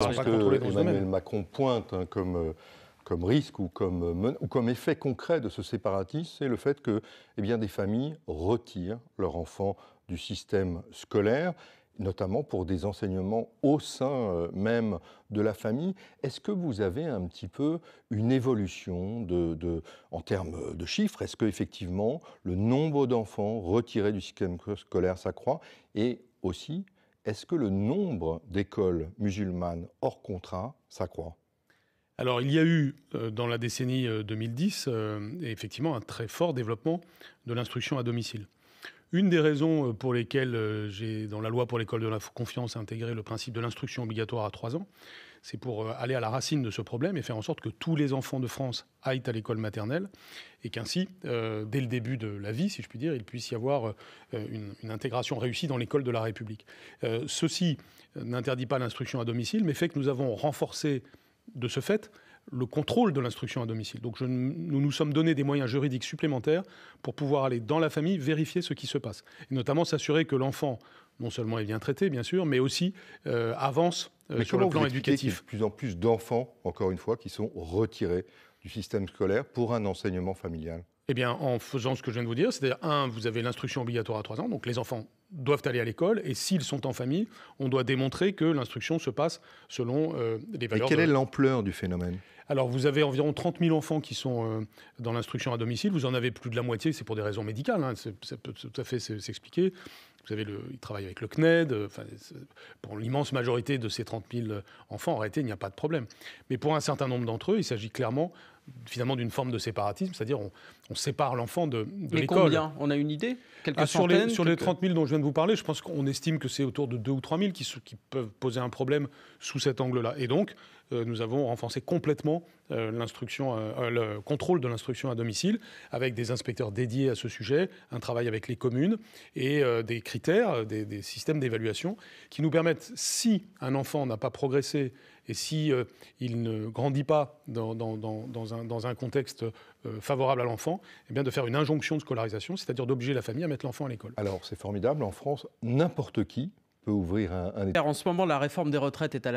Parce que Emmanuel Macron pointe hein, comme, euh, comme risque ou comme, euh, comme effet concret de ce séparatisme, c'est le fait que eh bien, des familles retirent leurs enfants du système scolaire notamment pour des enseignements au sein euh, même de la famille. Est-ce que vous avez un petit peu une évolution de, de en termes de chiffres Est-ce qu'effectivement le nombre d'enfants retirés du système scolaire s'accroît Et aussi, est-ce que le nombre d'écoles musulmanes hors contrat s'accroît alors il y a eu euh, dans la décennie 2010 euh, euh, effectivement un très fort développement de l'instruction à domicile. Une des raisons euh, pour lesquelles euh, j'ai, dans la loi pour l'école de la confiance, intégré le principe de l'instruction obligatoire à 3 ans, c'est pour euh, aller à la racine de ce problème et faire en sorte que tous les enfants de France aillent à l'école maternelle et qu'ainsi, dès le début de la vie, si je puis dire, il puisse y avoir une, intégration réussie dans l'école de la République. ceci n'interdit pas l'instruction à domicile, mais fait que nous avons renforcé de ce fait le contrôle de l'instruction à domicile. Donc nous nous sommes donné des moyens juridiques supplémentaires pour pouvoir aller dans la famille vérifier ce qui se passe, et notamment s'assurer que l'enfant, non seulement est bien traité, bien sûr, mais aussi euh, avance euh, sur le plan éducatif. y a de plus en plus d'enfants, encore une fois, qui sont retirés du système scolaire pour un enseignement familial. Eh bien, en faisant ce que je viens de vous dire, c'est-à-dire, un, vous avez l'instruction obligatoire à 3 ans, donc les enfants doivent aller à l'école, et s'ils sont en famille, on doit démontrer que l'instruction se passe selon les euh, valeurs. Et quelle est l'ampleur du phénomène alors, vous avez environ 30 000 enfants qui sont euh, dans l'instruction à domicile. Vous en avez plus de la moitié, c'est pour des raisons médicales. Hein, ça peut tout à fait s'expliquer. Vous avez ils travaillent avec le CNED. Euh, enfin, pour l'immense majorité de ces 30 000 enfants, arrêtés, il n'y a pas de problème. Mais pour un certain nombre d'entre eux, il s'agit clairement finalement d'une forme de séparatisme, c'est-à-dire on, sépare l'enfant de, de Mais l'école. Combien On a une idée Quelques ah, sur, les, sur 30 000 dont je viens de vous parler, je pense qu'on estime que c'est autour de 2 ou 3 000 qui, qui peuvent poser un problème sous cet angle-là. Et donc, euh, nous avons renforcé complètement euh, l'instruction, euh, le contrôle de l'instruction à domicile, avec des inspecteurs dédiés à ce sujet, un travail avec les communes et des critères, des, des systèmes d'évaluation qui nous permettent, si un enfant n'a pas progressé et si euh, il ne grandit pas dans, un, contexte euh, favorable à l'enfant, eh bien de faire une injonction de scolarisation, c'est-à-dire d'obliger la famille à mettre l'enfant à l'école. Alors c'est formidable. En France, n'importe qui peut ouvrir un, un. En ce moment, la réforme des retraites est à la